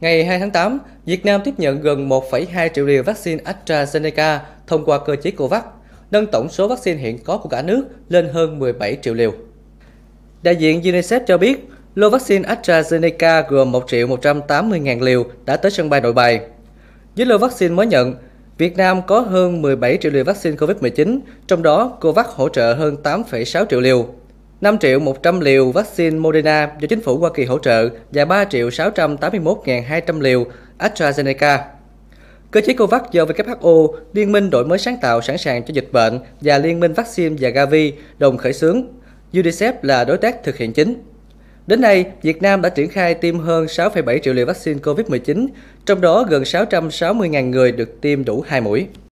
Ngày 2 tháng 8, Việt Nam tiếp nhận gần 1,2 triệu liều vaccine AstraZeneca thông qua cơ chế COVAX, nâng tổng số vaccine hiện có của cả nước lên hơn 17 triệu liều. Đại diện UNICEF cho biết, lô vaccine AstraZeneca gồm 1 triệu 180 000 liều đã tới sân bay nội bài. Với lô vaccine mới nhận, Việt Nam có hơn 17 triệu liều vaccine COVID-19, trong đó COVAX hỗ trợ hơn 8,6 triệu liều, 5 triệu 100 liều vaccine Moderna do chính phủ Hoa Kỳ hỗ trợ và 3 triệu 681.200 liều AstraZeneca. Cơ chế COVAX do WHO, Liên minh đổi mới sáng tạo sẵn sàng cho dịch bệnh và Liên minh vaccine và Gavi đồng khởi xướng. UNICEF là đối tác thực hiện chính. Đến nay, Việt Nam đã triển khai tiêm hơn 6,7 triệu liều vaccine COVID-19, trong đó gần 660.000 người được tiêm đủ 2 mũi.